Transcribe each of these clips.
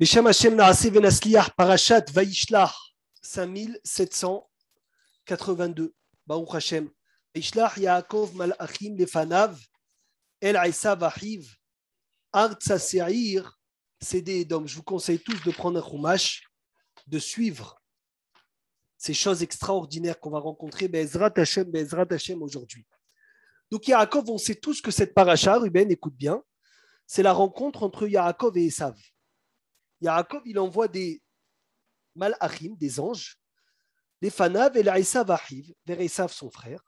Bishem Hashem Naase Venasliach Parashat Vaishlah 5782. Baruch Hashem. Vaishlah Yaakov Malachim Lefanav El Aïssa Vahiv Artsa Seir Cédé Edom. Je vous conseille tous de prendre un chumash, de suivre ces choses extraordinaires qu'on va rencontrer Bezrat Hashem, Bezrat Hashem aujourd'hui. Donc Yaakov, on sait tous que cette paracha, Ruben, écoute bien, c'est la rencontre entre Yaakov et Esav. Yaakov, il envoie des malachim, des anges, les fanav et l'Aïsav arrive vers Esav, son frère.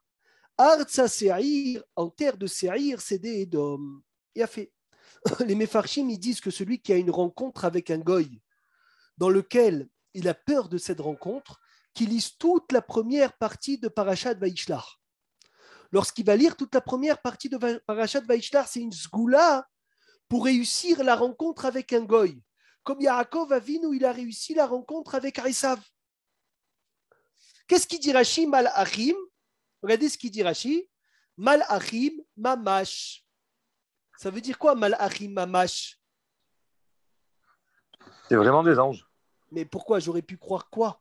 Artsa Seir, en terre de Seir, c'est des Edom. Il a fait. Les Mefarchim, ils disent que celui qui a une rencontre avec un goy, dans lequel il a peur de cette rencontre, qu'il lise toute la première partie de Parashat Vaishlar. Lorsqu'il va lire toute la première partie de Parashat Vaishlar, c'est une zgula pour réussir la rencontre avec un goy comme Yaakov où il a réussi la rencontre avec Arisav. Qu'est-ce qu'il dit Rashi Mal Regardez ce qu'il dit Rashi. Mal Achim Mamash. Ça veut dire quoi Mal Achim Mamash C'est vraiment des anges. Mais pourquoi J'aurais pu croire quoi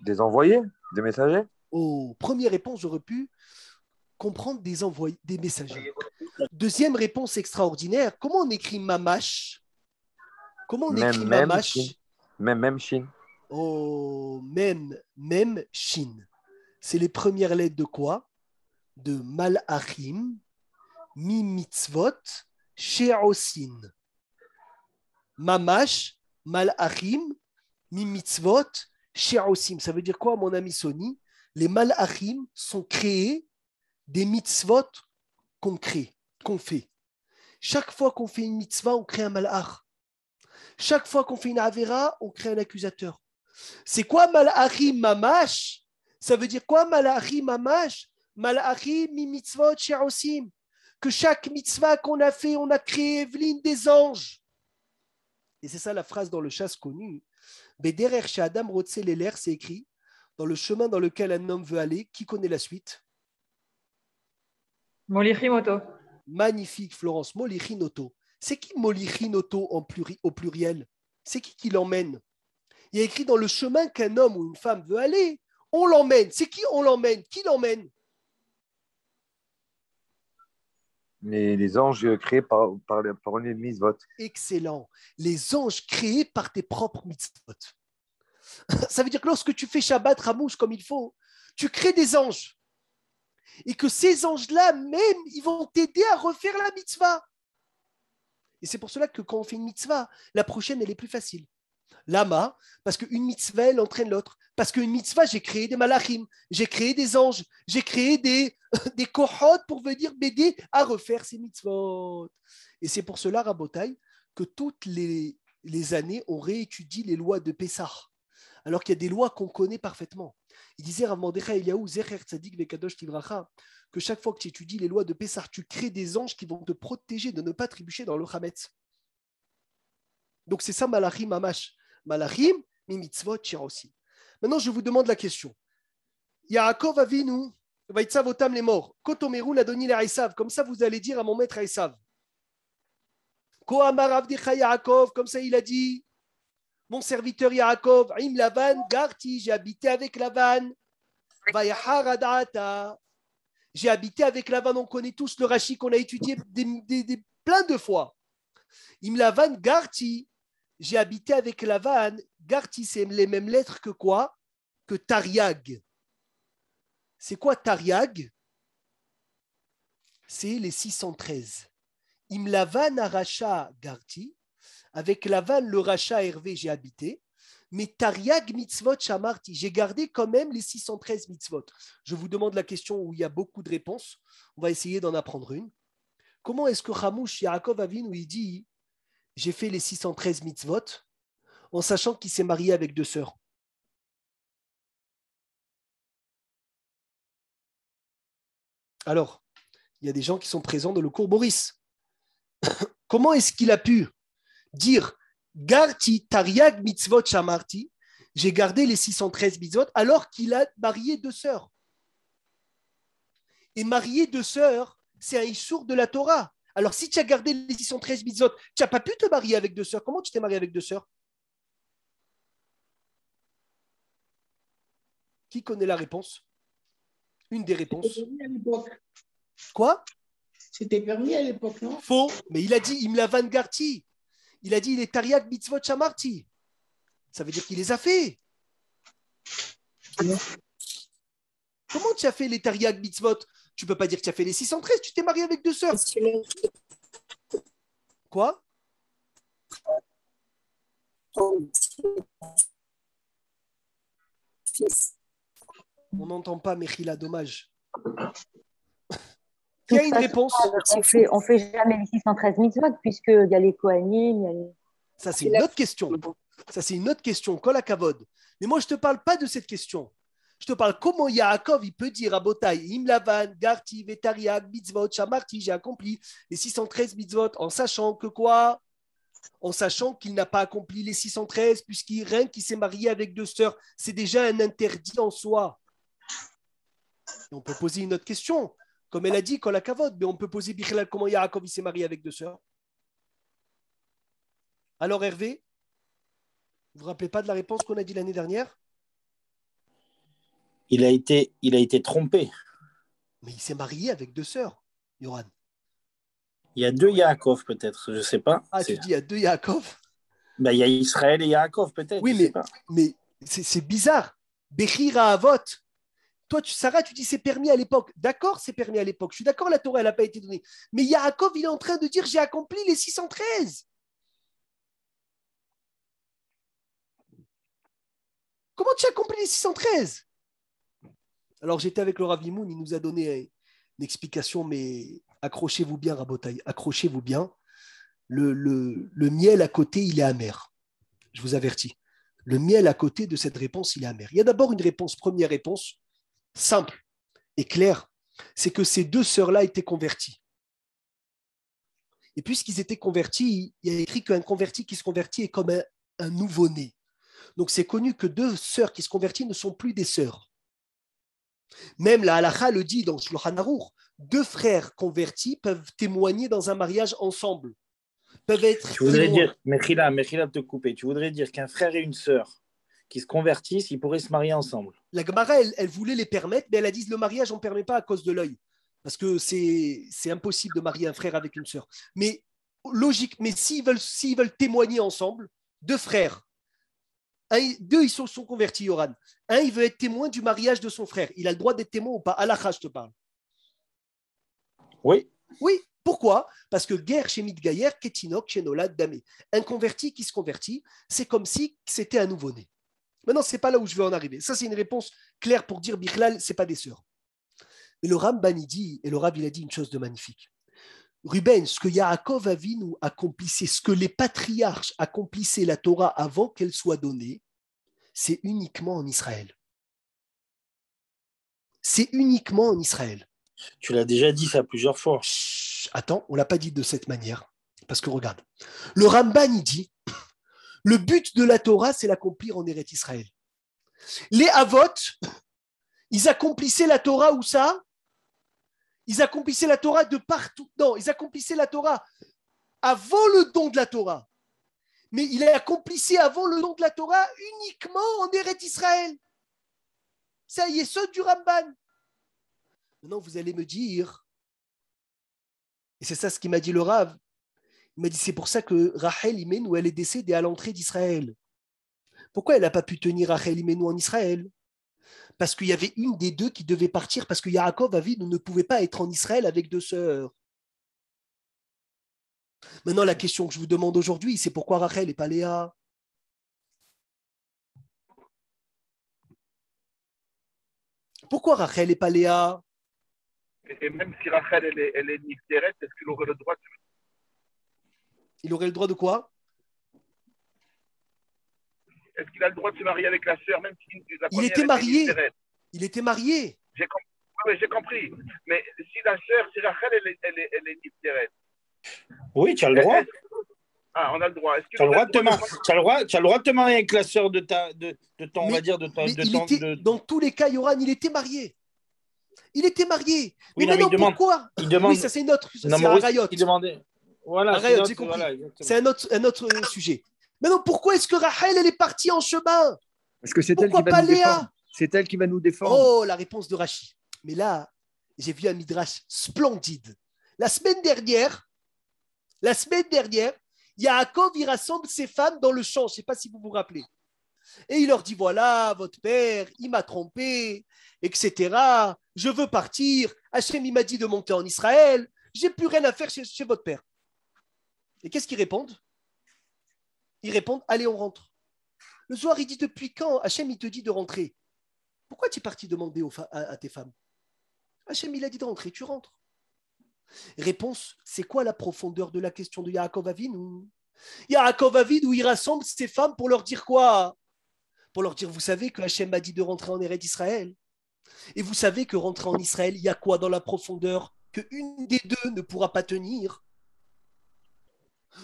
Des envoyés Des messagers Oh, première réponse, j'aurais pu comprendre des envoyés, des messagers. Deuxième réponse extraordinaire, comment on écrit mamash Comment on écrit mamash Même, même Chine. Oh, même, même Chine. C'est les premières lettres de quoi De Malachim, Mimitzvot, Sheosin. Mamash, Malachim, Mimitzvot, She'osin. Ça veut dire quoi, mon ami Sony Les Malachim sont créés des mitzvot qu'on crée qu'on fait. Chaque fois qu'on fait une mitzvah, on crée un malach. Chaque fois qu'on fait une avera, on crée un accusateur. C'est quoi malachi mamash Ça veut dire quoi malachi mamash Malachi mi mitzvot Que chaque mitzvah qu'on a fait, on a créé Evelyne des anges. Et c'est ça la phrase dans le chasse connu. Bederer chez Adam c'est écrit dans le chemin dans lequel un homme veut aller, qui connaît la suite Molichimoto magnifique Florence, Rinoto. C'est qui Moli au pluriel C'est qui qui l'emmène Il y a écrit dans le chemin qu'un homme ou une femme veut aller, on l'emmène. C'est qui on l'emmène Qui l'emmène les, les, anges créés par, par, par les Excellent. Les anges créés par tes propres mitzvot. Ça veut dire que lorsque tu fais Shabbat, Ramouche comme il faut, tu crées des anges. Et que ces anges-là, même, ils vont t'aider à refaire la mitzvah. Et c'est pour cela que quand on fait une mitzvah, la prochaine, elle est plus facile. Lama, parce qu'une mitzvah, elle entraîne l'autre. Parce qu'une mitzvah, j'ai créé des malachim, j'ai créé des anges, j'ai créé des, des kohot pour venir m'aider à refaire ces mitzvot. Et c'est pour cela, Rabotai, que toutes les, les années, on réétudie les lois de Pessah. Alors qu'il y a des lois qu'on connaît parfaitement. Il disait Vekadosh Tivracha, que chaque fois que tu étudies les lois de Pessar, tu crées des anges qui vont te protéger de ne pas trébucher dans le Hametz. Donc c'est ça Malachim Hamash. Malachim, mais mitzvot, aussi. Maintenant, je vous demande la question. Yaakov Avinu, Vaitsav Otam les morts, Kotomeru l'a donné Comme ça, vous allez dire à mon maître Esav. Yaakov, comme ça il a dit mon serviteur Yaakov, Im Garti, j'ai habité avec Lavan. J'ai habité avec Lavan, on connaît tous le Rashi qu'on a étudié plein de fois. Im Garti, j'ai habité avec Lavan. Garti, c'est les mêmes lettres que quoi Que Tariag. C'est quoi Tariag C'est les 613. Im Lavan, Garti. Avec Laval, le rachat, Hervé, j'ai habité. Mais Tariag mitzvot shamarti, j'ai gardé quand même les 613 mitzvot. Je vous demande la question où il y a beaucoup de réponses. On va essayer d'en apprendre une. Comment est-ce que Hamush Yaakov où il dit J'ai fait les 613 mitzvot en sachant qu'il s'est marié avec deux sœurs Alors, il y a des gens qui sont présents dans le cours Boris. Comment est-ce qu'il a pu dire Garti Tariag mitzvot shamarti, j'ai gardé les 613 mitzvot, alors qu'il a marié deux sœurs. Et marié deux sœurs, c'est un issour de la Torah. Alors si tu as gardé les 613 mitzvot, tu n'as pas pu te marier avec deux sœurs. Comment tu t'es marié avec deux sœurs Qui connaît la réponse Une des réponses. Quoi C'était permis à l'époque, non Faux, mais il a dit il me Van Garti. Il a dit les est Bitsvot mitzvot Ça veut dire qu'il les a fait. Comment tu as fait les tariak mitzvot Tu peux pas dire que tu as fait les 613, tu t'es marié avec deux sœurs. Quoi On n'entend pas Mechila, dommage il y a une réponse. On fait, fait jamais les 613 mitzvot, puisqu'il y a les Kohanim, a Ça, c'est une autre question. Ça, c'est une autre question, Mais moi, je ne te parle pas de cette question. Je te parle comment Yaakov, il peut dire à Botaï, Imlavan, garty Vetariak, Mitzvot, Shamarti, j'ai accompli les 613 mitzvot en sachant que quoi En sachant qu'il n'a pas accompli les 613, puisqu'il rien qui s'est marié avec deux sœurs, c'est déjà un interdit en soi. on peut poser une autre question. Comme elle a dit, quand la cavote, mais on peut poser Bichlal comment Yaakov s'est marié avec deux sœurs. Alors Hervé, vous vous rappelez pas de la réponse qu'on a dit l'année dernière il a, été, il a été trompé. Mais il s'est marié avec deux sœurs, Yohan. Il y a deux Yaakov peut-être, je ne sais pas. Ah, tu dis il y a deux Yaakov ben, Il y a Israël et Yaakov peut-être. Oui, mais, c'est bizarre. Bechira Avot, toi, tu, Sarah, tu dis c'est permis à l'époque. D'accord, c'est permis à l'époque. Je suis d'accord, la Torah, elle n'a pas été donnée. Mais Yaakov, il est en train de dire j'ai accompli les 613. Comment tu as accompli les 613 Alors, j'étais avec le Rav il nous a donné une explication, mais accrochez-vous bien, Rabotaï, accrochez-vous bien. le miel à côté, il est amer. Je vous avertis le miel à côté de cette réponse, il est amer. Il y a d'abord une réponse, première réponse, simple et clair, c'est que ces deux sœurs-là étaient converties. Et puisqu'ils étaient convertis, il y a écrit qu'un converti qui se convertit est comme un, nouveau-né. Donc c'est connu que deux sœurs qui se convertissent ne sont plus des sœurs. Même la halakha le dit dans Shulchan Arour, deux frères convertis peuvent témoigner dans un mariage ensemble. Peuvent être tu voudrais dire, te couper, tu voudrais dire qu'un frère et une sœur qui se convertissent, ils pourraient se marier ensemble. La Gemara, elle, voulait les permettre, mais elle a dit le mariage, on ne permet pas à cause de l'œil. Parce que c'est impossible de marier un frère avec une sœur. Mais logique, mais s'ils veulent, s'ils veulent témoigner ensemble, deux frères, un, deux, ils sont, sont, convertis, Yoran. Un, il veut être témoin du mariage de son frère. Il a le droit d'être témoin ou pas la je te parle. Oui. Oui, pourquoi Parce que guerre chez Midgayer, Ketinok, chez Nolad, Damé. Un converti qui se convertit, c'est comme si c'était un nouveau-né. Maintenant, ce n'est pas là où je veux en arriver. Ça, c'est une réponse claire pour dire Bichlal, ce n'est pas des sœurs. Mais le Ramban, il dit, et le Rab, il a dit une chose de magnifique. Ruben, ce que Yaakov Avinu accomplissait, ce que les patriarches accomplissaient la Torah avant qu'elle soit donnée, c'est uniquement en Israël. C'est uniquement en Israël. Tu l'as déjà dit ça plusieurs fois. attends, on ne l'a pas dit de cette manière. Parce que regarde, le Ramban, il dit le but de la Torah, c'est l'accomplir en Eret Israël. Les Avot, ils accomplissaient la Torah où ça Ils accomplissaient la Torah de partout. Non, ils accomplissaient la Torah avant le don de la Torah. Mais ils accomplissaient avant le don de la Torah uniquement en Eret Israël. Ça y est, ceux du Ramban. Maintenant, vous allez me dire, et c'est ça ce qui m'a dit le Rav, il m'a dit c'est pour ça que Rachel où elle est décédée à l'entrée d'Israël. Pourquoi elle n'a pas pu tenir Rachel Imenu en Israël Parce qu'il y avait une des deux qui devait partir, parce que Yaakov nous ne pouvait pas être en Israël avec deux sœurs. Maintenant, la question que je vous demande aujourd'hui, c'est pourquoi Rachel et pas Léa Pourquoi Rachel et pas Léa Et même si Rachel, elle est, elle est est-ce qu'il aurait le droit de il aurait le droit de quoi Est-ce qu'il a le droit de se marier avec la sœur, même si la Il était marié. il était marié. J'ai compris. Oui, j'ai compris. Mais si la sœur, si Rachel, elle, elle, elle, elle est Oui, tu as le droit. Ah, on a le droit. Tu as le droit, de te marier, as droit, de te marier avec la sœur de, ta, de, ton, on va dire, de de ton, Dans tous les cas, Yoran, il était marié. Il était marié. mais non, maintenant, pourquoi il demande... Oui, ça c'est notre. un Maurice, il demandait. Voilà, c'est un autre, euh, sujet. Maintenant, pourquoi est-ce que Rachel, elle est partie en chemin Parce que c'est elle qui va nous défendre. C'est elle qui va nous défendre. Oh, la réponse de Rachi. Mais là, j'ai vu un midrash splendide. La semaine dernière, la semaine dernière, Yaakov, il rassemble ses femmes dans le champ. Je ne sais pas si vous vous rappelez. Et il leur dit, voilà, votre père, il m'a trompé, etc. Je veux partir. Hachem, il m'a dit de monter en Israël. J'ai plus rien à faire chez votre père. Et qu'est-ce qu'ils répondent Ils répondent Allez, on rentre. Le soir, il dit Depuis quand Hachem, il te dit de rentrer Pourquoi tu es parti demander aux, à, tes femmes Hachem, il a dit de rentrer, tu rentres. Réponse C'est quoi la profondeur de la question de Yaakov ou... Yaakov Avin, où il rassemble ses femmes pour leur dire quoi Pour leur dire Vous savez que Hachem a dit de rentrer en Eret d'Israël. Et vous savez que rentrer en Israël, il y a quoi dans la profondeur que une des deux ne pourra pas tenir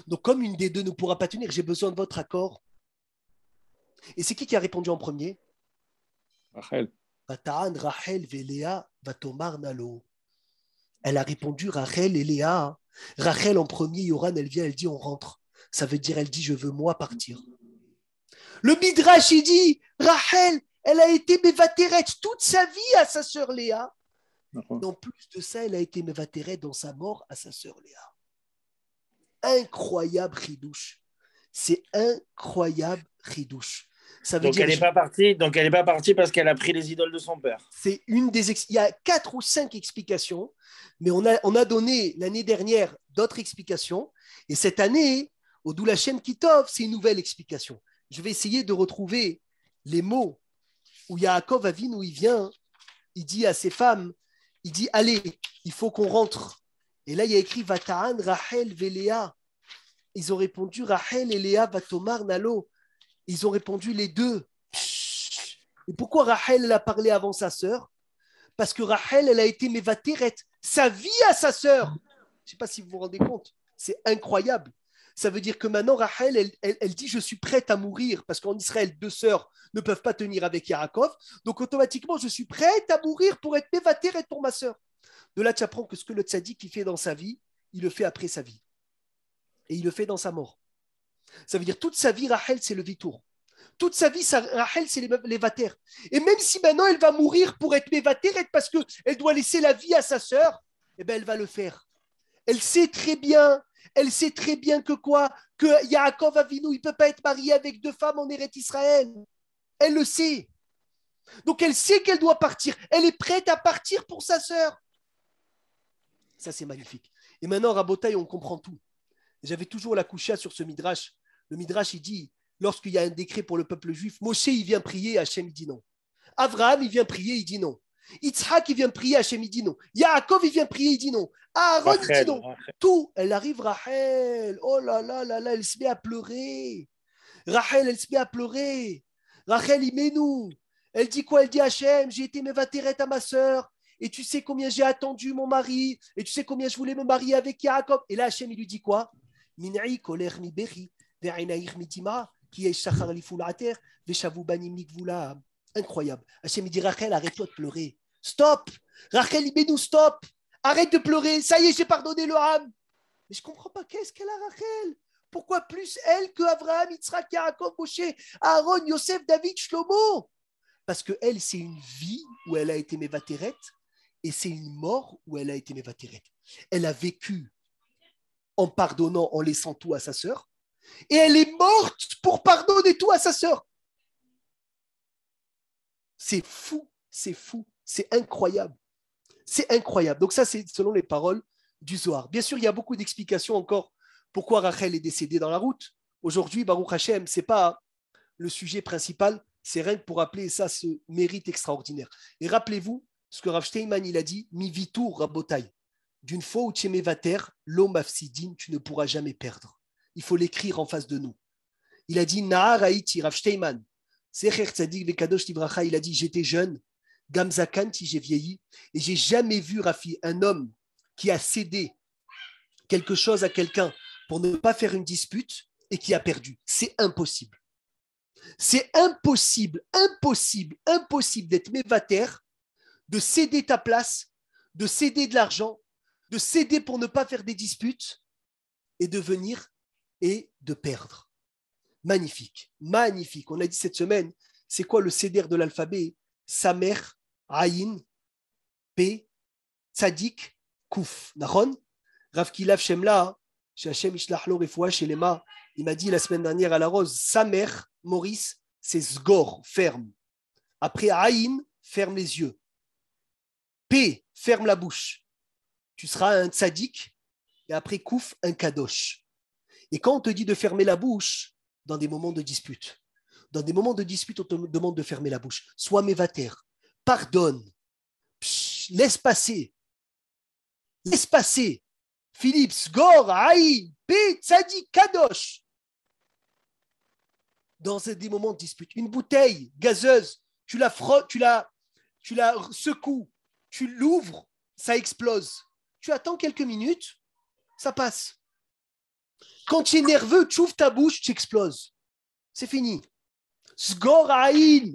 donc comme une des deux ne pourra pas tenir, j'ai besoin de votre accord. Et c'est qui qui a répondu en premier Rachel. Rachel Elle a répondu Rachel et Léa. Rachel en premier, Yoran, elle vient, elle dit on rentre. Ça veut dire, elle dit je veux moi partir. Le Midrash, il dit Rachel, elle a été Mevateret toute sa vie à sa sœur Léa. En plus de ça, elle a été Mevateret dans sa mort à sa sœur Léa incroyable ridouche. C'est incroyable ridouche. donc, elle n'est pas partie, donc elle n'est pas partie parce qu'elle a pris les idoles de son père. C'est une des Il y a quatre ou cinq explications, mais on a, on a donné l'année dernière d'autres explications. Et cette année, au Kitov, c'est une nouvelle explication. Je vais essayer de retrouver les mots où Yaakov Avin, où il vient, il dit à ses femmes, il dit, allez, il faut qu'on rentre. Et là, il y a écrit Vataan, Rachel, Véléa. Ils ont répondu Rachel et Léa tomar Nalo. Ils ont répondu les deux. Et pourquoi Rachel elle a parlé avant sa sœur Parce que Rachel, elle a été Mévateret, sa vie à sa sœur. Je ne sais pas si vous vous rendez compte. C'est incroyable. Ça veut dire que maintenant, Rachel, elle, dit Je suis prête à mourir, parce qu'en Israël, deux sœurs ne peuvent pas tenir avec Yaakov. Donc, automatiquement, je suis prête à mourir pour être Mévateret pour ma sœur. De là, tu apprends que ce que le tzaddik fait dans sa vie, il le fait après sa vie. Et il le fait dans sa mort. Ça veut dire toute sa vie, Rachel, c'est le vitour. Toute sa vie, Rachel, c'est l'évater Et même si maintenant elle va mourir pour être l'évataire, parce qu'elle doit laisser la vie à sa sœur, eh ben, elle va le faire. Elle sait très bien, elle sait très bien que quoi Que Yaakov Avinu, il ne peut pas être marié avec deux femmes en Eretz Israël. Elle le sait. Donc elle sait qu'elle doit partir. Elle est prête à partir pour sa sœur. Ça, c'est magnifique. Et maintenant, Rabotaï, on comprend tout. J'avais toujours la coucha sur ce midrash. Le midrash, il dit lorsqu'il y a un décret pour le peuple juif, Moshe, il vient prier, Hachem, il dit non. Avraham il vient prier, il dit non. Yitzhak, il vient prier, Hachem, il dit non. Yaakov, il vient prier, il dit non. Aaron, il dit non. Tout, elle arrive, Rachel. Oh là là là là, elle se met à pleurer. Rachel, elle se met à pleurer. Rachel, il met nous. Elle dit quoi Elle dit Hachem, j'ai été mévatérette à ma sœur. Et tu sais combien j'ai attendu mon mari. Et tu sais combien je voulais me marier avec Yaakov. Et là, Hachem, il lui dit quoi Incroyable. Hachem arrête-toi de pleurer. Stop Rachel stop Arrête de pleurer. Ça y est, j'ai pardonné le âme. Mais je comprends pas. Qu'est-ce qu'elle a, Rachel Pourquoi plus elle que Abraham, Yitzhak, Aaron, Yosef, David, Shlomo Parce que elle, c'est une vie où elle a été mévatérette et c'est une mort où elle a été mévatérette. Elle a vécu en pardonnant, en laissant tout à sa sœur. Et elle est morte pour pardonner tout à sa sœur. C'est fou, c'est fou, c'est incroyable. C'est incroyable. Donc ça, c'est selon les paroles du Zohar. Bien sûr, il y a beaucoup d'explications encore pourquoi Rachel est décédée dans la route. Aujourd'hui, Baruch Hashem, ce n'est pas le sujet principal, c'est rien que pour rappeler ça ce mérite extraordinaire. Et rappelez-vous ce que Rav Steinman il a dit, mi vitur rabotai d'une fois où tu mévater, l'homme afsidin, tu ne pourras jamais perdre. Il faut l'écrire en face de nous. Il a dit il a dit J'étais jeune, Gamza j'ai vieilli, et j'ai jamais vu, Rafi, un homme qui a cédé quelque chose à quelqu'un pour ne pas faire une dispute et qui a perdu. C'est impossible. C'est impossible, impossible, impossible d'être mévater, de céder ta place, de céder de l'argent, de céder pour ne pas faire des disputes et de venir et de perdre. Magnifique, magnifique. On a dit cette semaine, c'est quoi le céder de l'alphabet Samer, Aïn, P, Tzadik, Kouf. Shemla, il m'a dit la semaine dernière à la Rose, Samer, Maurice, c'est Zgor ferme. Après Aïn, ferme les yeux. P, ferme la bouche tu seras un tzaddik et après kouf, un kadosh. Et quand on te dit de fermer la bouche dans des moments de dispute, dans des moments de dispute, on te demande de fermer la bouche. Sois mévater, pardonne, laisse passer, laisse passer. Philippe, Gore Aïe, P, Tzadi, Kadosh. Dans des moments de dispute, une bouteille gazeuse, tu la tu la, tu la secoues, tu l'ouvres, ça explose tu attends quelques minutes, ça passe. Quand tu es nerveux, tu ouvres ta bouche, tu exploses. C'est fini. Sgoraïn,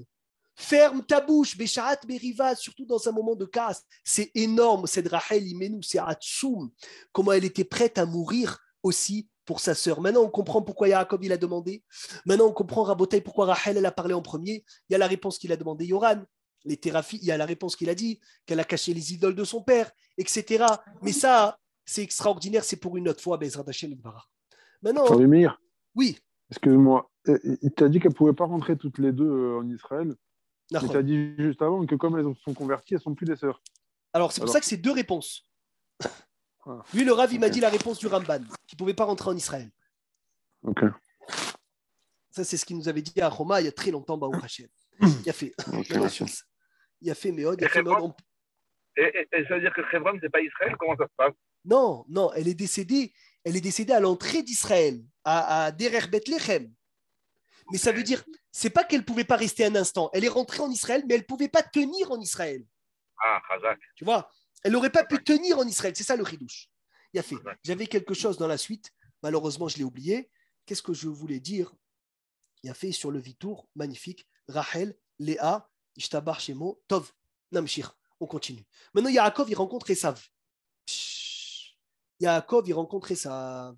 ferme ta bouche, Bécharat Beriva, surtout dans un moment de casse. C'est énorme, c'est Rahel nous, c'est Atsum. comment elle était prête à mourir aussi pour sa sœur. Maintenant, on comprend pourquoi Yaakov il a demandé. Maintenant, on comprend raboteil pourquoi Rachel elle a parlé en premier. Il y a la réponse qu'il a demandé Yoran les thérapies, il y a la réponse qu'il a dit, qu'elle a caché les idoles de son père, etc. Mais ça, c'est extraordinaire, c'est pour une autre fois, Bezrat Hashem Maintenant. Oui. Excuse-moi, il t'a dit qu'elle ne pouvait pas rentrer toutes les deux euh, en Israël. Il t'a dit juste avant que comme elles sont converties, elles ne sont plus des sœurs. Alors, c'est pour ça que c'est deux réponses. Ah. Lui, le Rav, m'a dit la réponse du Ramban, qu'il ne pouvait pas rentrer en Israël. Ok. Ça, c'est ce qu'il nous avait dit à Roma il y a très longtemps, Bahou Il a fait. a fait il Et, et, ça veut dire que Chevron, ce n'est pas Israël Comment ça se passe Non, non, elle est décédée. Elle est décédée à l'entrée d'Israël, à, à Derer Bethlehem. Mais ça veut dire, c'est pas qu'elle ne pouvait pas rester un instant. Elle est rentrée en Israël, mais elle ne pouvait pas tenir en Israël. Ah, Hazak. Tu vois, elle n'aurait pas pu tenir en Israël. C'est ça le chidouche. Il a fait. J'avais quelque chose dans la suite. Malheureusement, je l'ai oublié. Qu'est-ce que je voulais dire Il a fait sur le Vitour, magnifique. Rachel, Léa, on continue. Maintenant, Yaakov, il rencontre Esav. Yaakov, il rencontre Esav.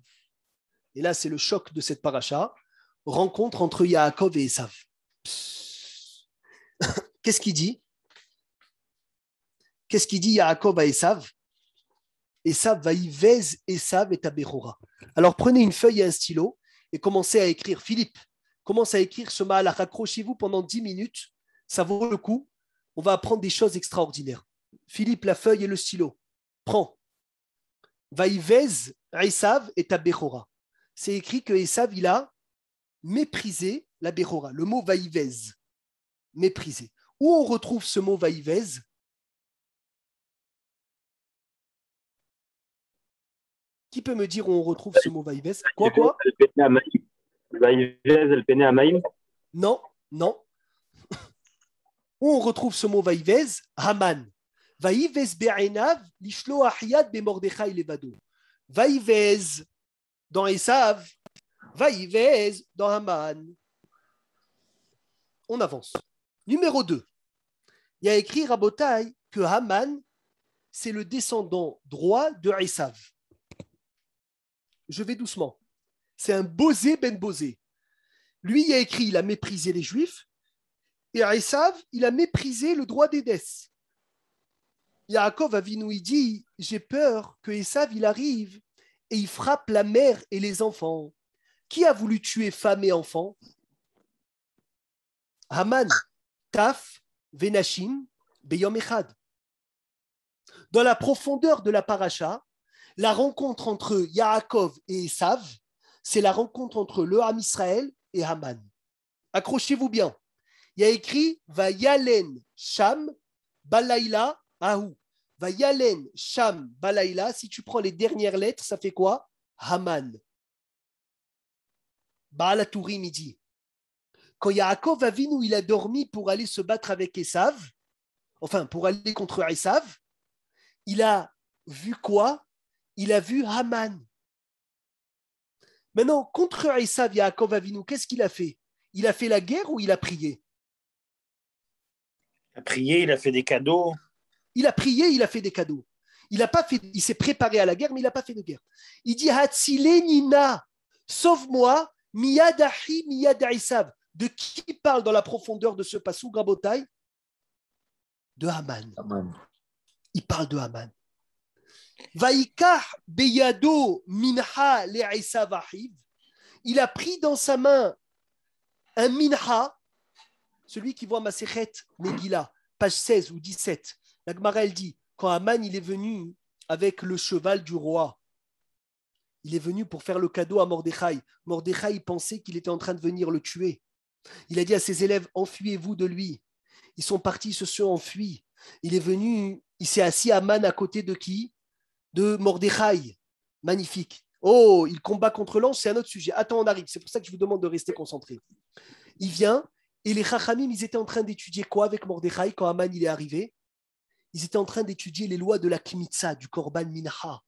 Et là, c'est le choc de cette paracha. Rencontre entre Yaakov et Esav. Qu'est-ce qu'il dit Qu'est-ce qu'il dit Yaakov à Esav Esav va Yvez, Esav et Taberora. Alors prenez une feuille et un stylo et commencez à écrire. Philippe, commencez à écrire ce mal. Raccrochez-vous pendant 10 minutes ça vaut le coup. On va apprendre des choses extraordinaires. Philippe, la feuille et le stylo. Prends. Vaïvez, Esav et Tabéchora. C'est écrit que Esav, il a méprisé la Béchora. Le mot Vaïvez. Méprisé. Où on retrouve ce mot Vaïvez Qui peut me dire où on retrouve ce mot Vaïvez Quoi, quoi Vaïvez, à Maïm. Non, non. Où on retrouve ce mot vaïvez Haman. Vaïvez be'enav lishlo levado. Vaïvez dans Esav. Vaïvez dans Haman. On avance. Numéro 2. Il y a écrit Rabotai que Haman, c'est le descendant droit de Esav. Je vais doucement. C'est un bozé ben bozé. Lui, il a écrit, il a méprisé les Juifs, et Esav, il a méprisé le droit d'Édès. Yaakov Avinu, il dit J'ai peur que Esav, il arrive et il frappe la mère et les enfants. Qui a voulu tuer femme et enfants Haman, Taf, Venashim, Beyom Echad. Dans la profondeur de la paracha, la rencontre entre Yaakov et Esav, c'est la rencontre entre le Ham Israël et Haman. Accrochez-vous bien. Il y a écrit Va yalen sham Balayla ahou. Va yalen sham Si tu prends les dernières lettres, ça fait quoi Haman. me midi. Quand Yaakov Avinu, il a dormi pour aller se battre avec Esav, enfin pour aller contre Esav, il a vu quoi Il a vu Haman. Maintenant, contre Esav, Yaakov Avinu, qu'est-ce qu'il a fait Il a fait la guerre ou il a prié il a prié, il a fait des cadeaux. Il a prié, il a fait des cadeaux. Il pas fait, il s'est préparé à la guerre, mais il n'a pas fait de guerre. Il dit Hatsile sauve-moi, miyadahi miyadahisav. De qui parle dans la profondeur de ce passou, Grabotai De Haman. Il parle de Haman. Vaikah beyado minha le'isavahiv. Il a pris dans sa main un minha, celui qui voit Maserhet Megillah, page 16 ou 17, la Gemara, elle dit quand Aman il est venu avec le cheval du roi, il est venu pour faire le cadeau à Mordechai. Mordechai pensait qu'il était en train de venir le tuer. Il a dit à ses élèves Enfuyez-vous de lui. Ils sont partis, ils se sont enfuis. Il est venu, il s'est assis Aman à côté de qui De Mordechai. Magnifique. Oh, il combat contre l'ange, c'est un autre sujet. Attends, on arrive. C'est pour ça que je vous demande de rester concentré. Il vient, et les Chachamim, ils étaient en train d'étudier quoi avec Mordechai quand Aman il est arrivé Ils étaient en train d'étudier les lois de la Kimitsa, du Korban Minha.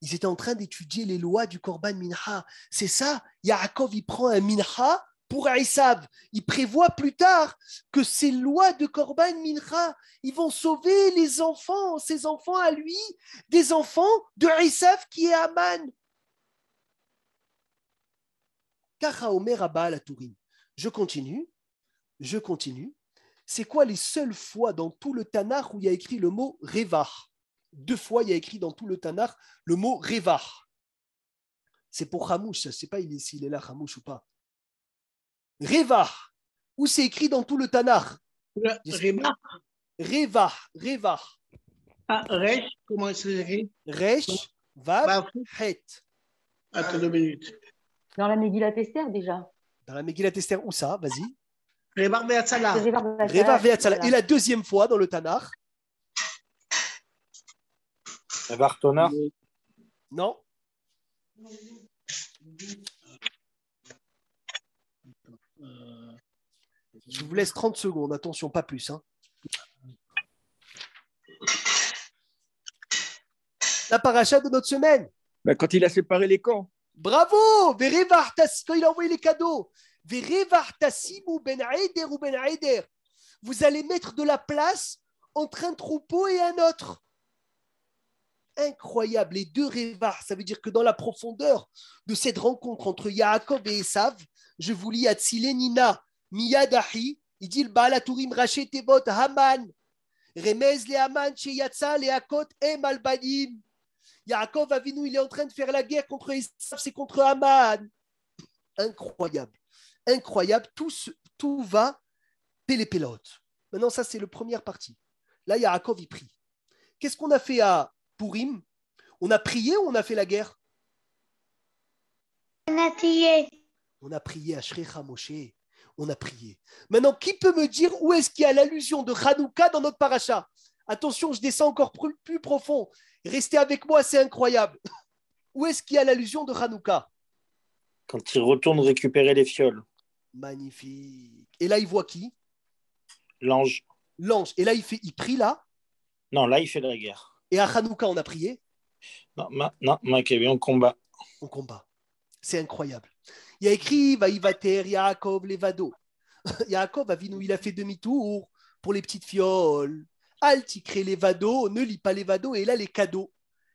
Ils étaient en train d'étudier les lois du Korban Minha. C'est ça, Yaakov, il prend un Minha pour Aïsav. Il prévoit plus tard que ces lois de Korban Minha, ils vont sauver les enfants, ses enfants à lui, des enfants de Aïsav qui est Aman. Kacha Omer Abba la je continue, je continue. C'est quoi les seules fois dans tout le Tanakh où il y a écrit le mot Revar? Deux fois, il y a écrit dans tout le Tanakh le mot Révar. C'est pour Hamouche, je ne sais pas s'il est là, Hamouche ou pas. Révar, où c'est écrit dans tout le Tanakh Révar. Révar, Révar. Ah, comment est-ce écrit Resh, Vav, Het. Attends deux minutes. Dans la Megillah Esther déjà. Dans la Megillat Esther, où ça Vas-y. Révar Veatzala. Et la deuxième fois dans le Tanakh Révar Non. Je vous laisse 30 secondes, attention, pas plus. Hein. La paracha de notre semaine. Bah, quand il a séparé les camps. Bravo quand il a envoyé les cadeaux. Ben ben vous allez mettre de la place entre un troupeau et un autre. Incroyable, les deux révars. ça veut dire que dans la profondeur de cette rencontre entre Yaakov et Esav, je vous lis à Nina, Miyadahi, il dit Baalaturim Tebot Haman, Remez le Haman, Yatsal leakot Akot, Em Albanim. Yaakov nous, il est en train de faire la guerre contre Esav, c'est contre Aman. Incroyable, incroyable, tout, va tout va pélote. Maintenant, ça, c'est la première partie. Là, Yaakov, il prie. Qu'est-ce qu'on a fait à Purim On a prié ou on a fait la guerre On a prié. On a prié à Shrecha Moshe on a prié. Maintenant, qui peut me dire où est-ce qu'il y a l'allusion de Hanouka dans notre paracha Attention, je descends encore plus, profond. Restez avec moi, c'est incroyable. Où est-ce qu'il y a l'allusion de Hanouka Quand il retourne récupérer les fioles. Magnifique. Et là, il voit qui L'ange. L'ange. Et là, il, fait, il prie là Non, là, il fait de la guerre. Et à Hanouka, on a prié Non, non, non on combat. On combat. C'est incroyable. Il y a écrit « terre, Yaakov, Levado. Yaakov, Vinou, il a fait demi-tour pour les petites fioles, Alti crée les vados, ne lit pas les vados, et là les cadeaux.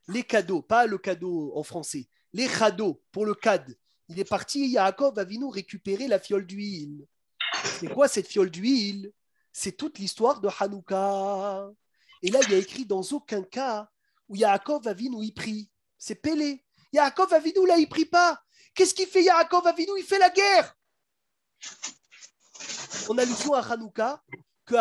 Les cadeaux, pas le cadeau en français, les cadeaux pour le CAD. Il est parti, Yaakov nous récupérer la fiole d'huile. C'est quoi cette fiole d'huile C'est toute l'histoire de Hanouka. Et là, il y a écrit dans aucun cas où Yaakov Avinu y prie. C'est Pélé. Yaakov Avinu, là, il prie pas. Qu'est-ce qu'il fait Yaakov Avinu Il fait la guerre. En allusion à Hanouka, il y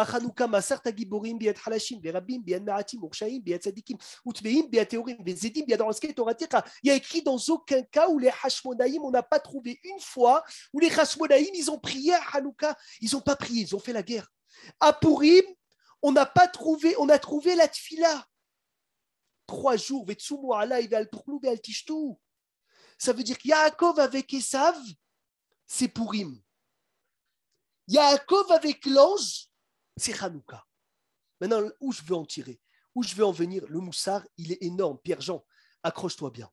a écrit dans aucun cas où les Hashmonaïm, on n'a pas trouvé une fois où les Hashmonaïm, ils ont prié à Hanouka. Ils n'ont pas prié, ils ont fait la guerre. À Purim, on n'a pas trouvé, on a trouvé la Tfila. Trois jours, Ça veut dire que Yaakov avec Esav, c'est Purim. Yaakov avec l'ange, c'est Hanouka. Maintenant, où je veux en tirer Où je veux en venir Le moussard, il est énorme. Pierre-Jean, accroche-toi bien.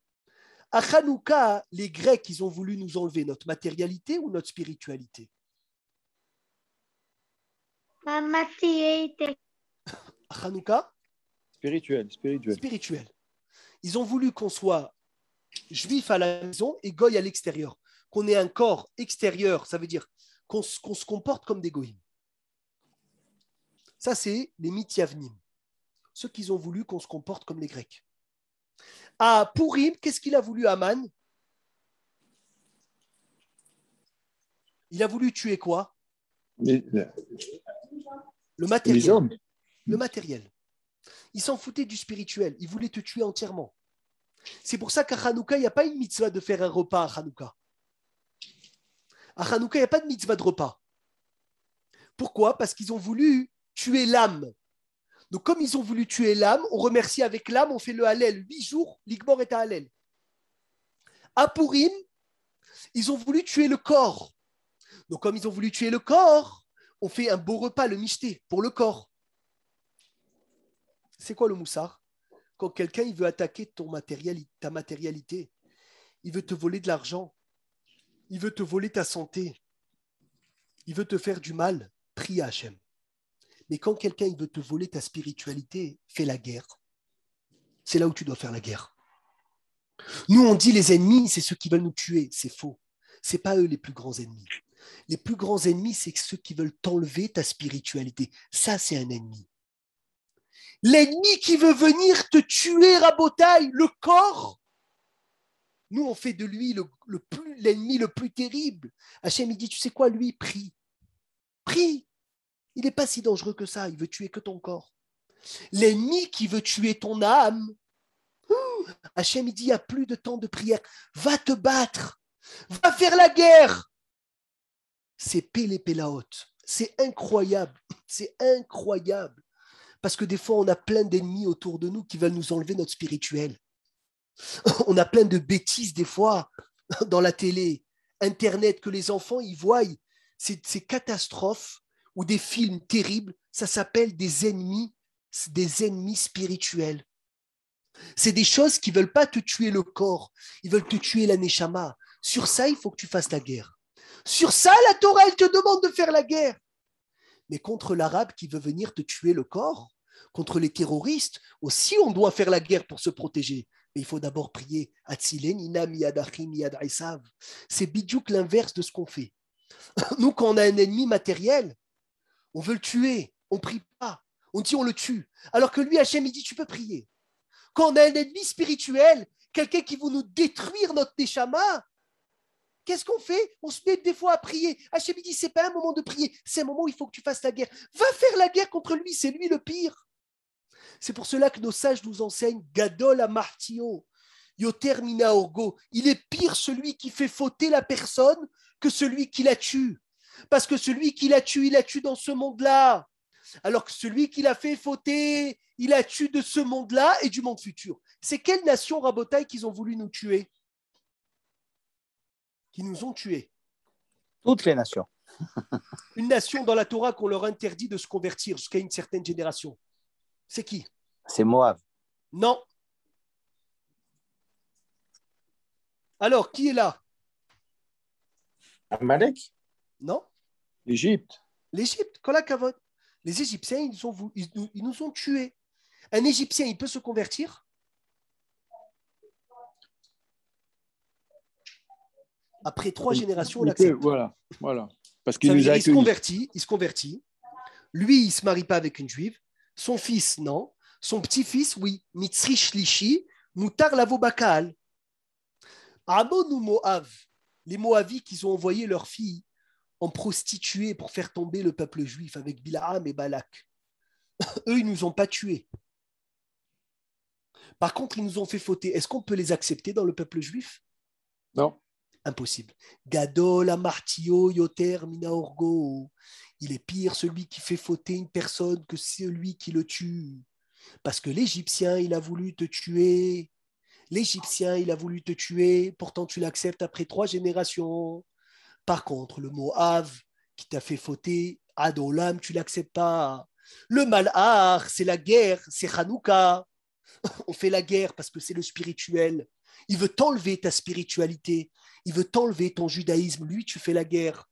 À Hanouka, les Grecs, ils ont voulu nous enlever notre matérialité ou notre spiritualité Ma matérialité. Hanouka Spirituel, spirituel. Spirituel. Ils ont voulu qu'on soit juif à la maison et goy à l'extérieur. Qu'on ait un corps extérieur, ça veut dire qu'on se, comporte comme des goïmes. Ça, c'est les mityavnim. ceux qu'ils ont voulu qu'on se comporte comme les Grecs. À Purim, qu'est-ce qu'il a voulu Aman Il a voulu tuer quoi Le matériel. Le matériel. Il s'en foutait du spirituel. Il voulait te tuer entièrement. C'est pour ça qu'à Hanouka, il n'y a pas une mitzvah de faire un repas à Hanouka. À Hanouka, il n'y a pas de mitzvah de repas. Pourquoi Parce qu'ils ont voulu tuer l'âme. Donc, comme ils ont voulu tuer l'âme, on remercie avec l'âme, on fait le Hallel. Huit jours, l'Igmor est à Hallel. À ils ont voulu tuer le corps. Donc, comme ils ont voulu tuer le corps, on fait un beau repas, le michté, pour le corps. C'est quoi le moussard Quand quelqu'un veut attaquer ton ta matérialité, il veut te voler de l'argent, il veut te voler ta santé, il veut te faire du mal, prie Hachem. Mais quand quelqu'un veut te voler ta spiritualité, fais la guerre. C'est là où tu dois faire la guerre. Nous, on dit les ennemis, c'est ceux qui veulent nous tuer. C'est faux. Ce pas eux les plus grands ennemis. Les plus grands ennemis, c'est ceux qui veulent t'enlever ta spiritualité. Ça, c'est un ennemi. L'ennemi qui veut venir te tuer, à taille, le corps. Nous, on fait de lui l'ennemi le, le plus terrible. Hachem, il dit, tu sais quoi, lui, prie. Prie il n'est pas si dangereux que ça, il veut tuer que ton corps. L'ennemi qui veut tuer ton âme, Hachem, dit, il n'y a plus de temps de prière, va te battre, va faire la guerre. C'est la haute. c'est incroyable, c'est incroyable. Parce que des fois, on a plein d'ennemis autour de nous qui veulent nous enlever notre spirituel. On a plein de bêtises des fois dans la télé, Internet, que les enfants y voient ces catastrophes ou des films terribles, ça s'appelle des ennemis, des ennemis spirituels. C'est des choses qui ne veulent pas te tuer le corps, ils veulent te tuer la neshama. Sur ça, il faut que tu fasses la guerre. Sur ça, la Torah, elle te demande de faire la guerre. Mais contre l'arabe qui veut venir te tuer le corps, contre les terroristes, aussi on doit faire la guerre pour se protéger. Mais il faut d'abord prier. C'est bidjouk l'inverse de ce qu'on fait. Nous, quand on a un ennemi matériel, on veut le tuer. On prie pas. On dit on le tue. Alors que lui, Hachem, il dit tu peux prier. Quand on a un ennemi spirituel, quelqu'un qui veut nous détruire notre neshama, qu'est-ce qu'on fait On se met des fois à prier. Hachem, il dit c'est pas un moment de prier. C'est un moment où il faut que tu fasses la guerre. Va faire la guerre contre lui. C'est lui le pire. C'est pour cela que nos sages nous enseignent Gadol Amartio, Yotermina Orgo. Il est pire celui qui fait fauter la personne que celui qui la tue. Parce que celui qui la tué, il la tué dans ce monde-là. Alors que celui qui l'a fait fauter, il a tué de ce monde-là et du monde futur. C'est quelle nation, Rabotaille, qu'ils ont voulu nous tuer Qui nous ont tués Toutes les nations. une nation dans la Torah qu'on leur interdit de se convertir jusqu'à une certaine génération. C'est qui C'est Moab. Non. Alors, qui est là Amalek non L'Égypte. L'Égypte, Kolakavod. Les Égyptiens, ils, nous ont tués. Un Égyptien, il peut se convertir Après trois générations, Voilà, voilà. Parce qu'il a il se convertit, il se convertit. Lui, il se marie pas avec une juive. Son fils, non. Son petit-fils, oui. Mitzri Shlishi, Moutar Lavobakal. Amon ou Moav, les Moavis qu'ils ont envoyé leur fille en prostituée pour faire tomber le peuple juif avec Bilaam et Balak. Eux, ils ne nous ont pas tués. Par contre, ils nous ont fait fauter. Est-ce qu'on peut les accepter dans le peuple juif Non. Impossible. Gadol, Amartio, Yoter, Orgo. Il est pire celui qui fait fauter une personne que celui qui le tue. Parce que l'Égyptien, il a voulu te tuer. L'Égyptien, il a voulu te tuer. Pourtant, tu l'acceptes après trois générations. Par contre, le mot Av qui t'a fait fauter, Adolam, tu l'acceptes pas. Le Malhar, c'est la guerre, c'est Hanouka. On fait la guerre parce que c'est le spirituel. Il veut t'enlever ta spiritualité, il veut t'enlever ton judaïsme. Lui, tu fais la guerre.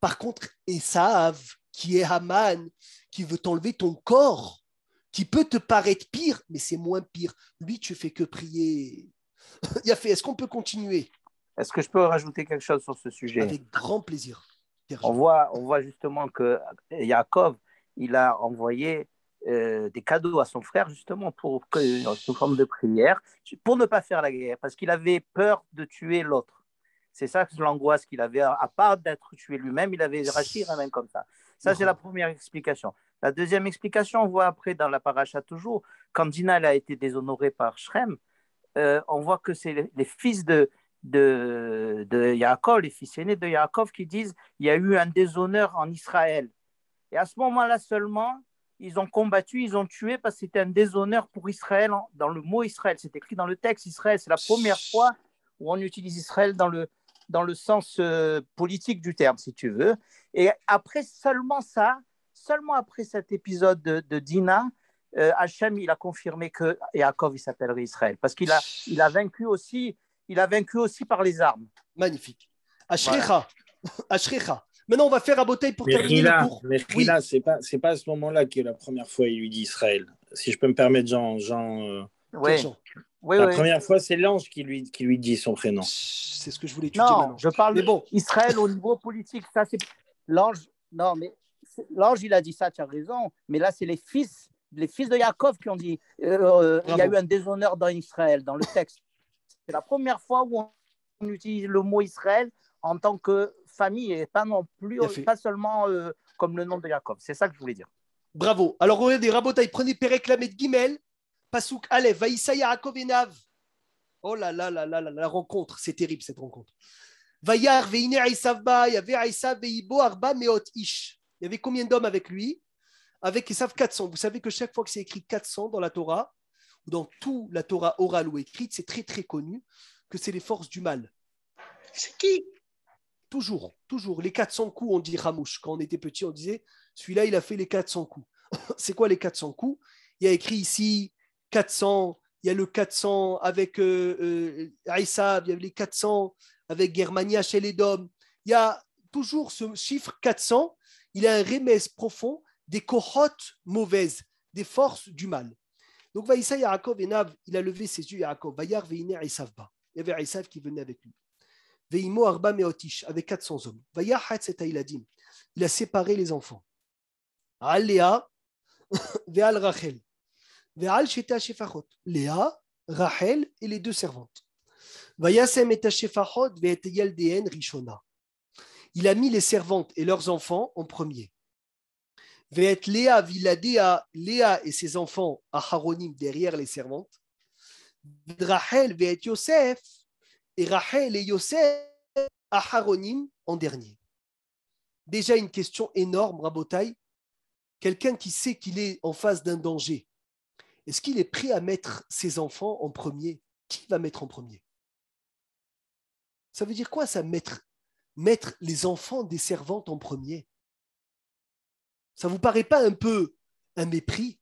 Par contre, Esav, qui est Haman, qui veut t'enlever ton corps, qui peut te paraître pire, mais c'est moins pire. Lui, tu fais que prier. Il a fait, est-ce qu'on peut continuer est-ce que je peux rajouter quelque chose sur ce sujet Avec grand plaisir. On voit, on voit justement que Yaakov, il a envoyé euh, des cadeaux à son frère justement pour que, sous forme de prière, pour ne pas faire la guerre, parce qu'il avait peur de tuer l'autre. C'est ça l'angoisse qu'il avait, à part d'être tué lui-même, il avait Rachir même comme ça. Ça, c'est la première explication. La deuxième explication, on voit après dans la paracha toujours, quand Dina elle a été déshonorée par Shrem, euh, on voit que c'est les, fils de, de, de Yaakov, les fils aînés de Yaakov, qui disent il y a eu un déshonneur en Israël. Et à ce moment-là seulement, ils ont combattu, ils ont tué parce que c'était un déshonneur pour Israël, dans le mot Israël. C'est écrit dans le texte Israël. C'est la première fois où on utilise Israël dans le, dans le sens euh, politique du terme, si tu veux. Et après seulement ça, seulement après cet épisode de, Dinah Dina, euh, Hachem, il a confirmé que Yaakov, il s'appellerait Israël. Parce qu'il a, il a vaincu aussi il a vaincu aussi par les armes. Magnifique. Ashricha. Voilà. Maintenant, on va faire à bouteille pour terminer le cours. Mais oui. c'est pas, c'est pas à ce moment-là que la première fois il lui dit Israël. Si je peux me permettre, Jean. Jean euh, oui. la première fois, c'est l'ange qui lui, qui lui dit son prénom. C'est ce que je voulais dire. non, Je parle de bon. Israël au niveau politique. Ça, c'est l'ange. Non, mais l'ange, il a dit ça, tu as raison. Mais là, c'est les fils les fils de Yaakov qui ont dit euh, euh, il y a eu un déshonneur dans Israël, dans le texte. C'est la première fois où on utilise le mot Israël en tant que famille et pas non plus, pas seulement euh, comme le nom de Jacob. C'est ça que je voulais dire. Bravo. Alors des Rabotai, prenez Perek Lamed Gimel, Pasouk allez, Vaïssa Yaakov Nav. Oh là là là là la rencontre, c'est terrible cette rencontre. Vayar Veine Arba Meot Ish. Il y avait combien d'hommes avec lui Avec savent 400. Vous savez que chaque fois que c'est écrit 400 dans la Torah, dans tout la Torah orale ou écrite, c'est très très connu que c'est les forces du mal. C'est qui Toujours, toujours. Les 400 coups, on dit Ramouche. Quand on était petit, on disait celui-là, il a fait les 400 coups. c'est quoi les 400 coups Il y a écrit ici 400, il y a le 400 avec euh, euh, Aïsab. il y a les 400 avec Germania chez les Dom. Il y a toujours ce chiffre 400, il a un remès profond des cohortes mauvaises, des forces du mal. Donc Vaïssa Yaakov et Nav, il a levé ses yeux Yaakov. Vayar Veine Isavba. Il y avait Isav qui venait avec lui. Veimo Arba Meotish, avec 400 hommes. Vayar Hatset Ailadim. Il a séparé les enfants. Léa, Veal Rachel. Veal Sheta Shefachot. Léa, Rachel et les deux servantes. Vayasem et Shefachot, Veet Yaldeen Rishona. Il a mis les servantes et leurs enfants en premier. Ve'et Léa, Viladea, Léa et ses enfants, à haronim derrière les servantes. Rachel, Ve'et Yosef, et Rachel et Yosef, haronim en dernier. Déjà une question énorme, Rabotaï. Quelqu'un qui sait qu'il est en face d'un danger, est-ce qu'il est prêt à mettre ses enfants en premier Qui va mettre en premier Ça veut dire quoi ça, mettre, mettre les enfants des servantes en premier ça ne vous paraît pas un peu un mépris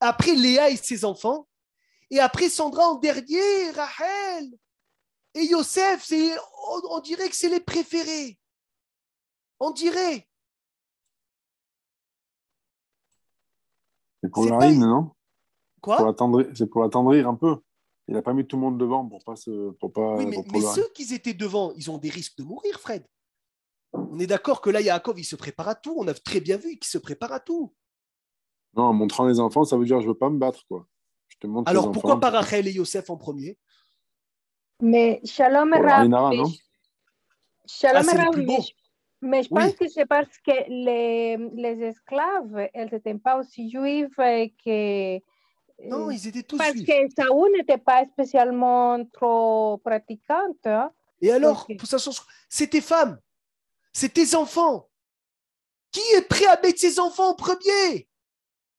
Après Léa et ses enfants, et après Sandra en dernier, Rachel et Yosef, on, dirait que c'est les préférés. On dirait. C'est pour la rime, non Quoi C'est pour l'attendrir un peu. Il n'a pas mis tout le monde devant pour pas se, pour pas. Oui, mais ceux qui étaient devant, ils ont des risques de mourir, Fred. On est d'accord que là, Yaakov, il se prépare à tout. On a très bien vu qu'il se prépare à tout. Non, en montrant les enfants, ça veut dire je veux pas me battre, quoi. Je te montre Alors pourquoi pas Rachel et Yosef en premier Mais Shalom et Shalom ah, et mais, je pense que c'est parce que les, les esclaves, elles n'étaient pas aussi juives que. Non, ils étaient tous Parce que Saoul n'était pas spécialement trop pratiquante. Hein. Et alors, pour ça c'était femme. C'est tes enfants. Qui est prêt à mettre ses enfants en premier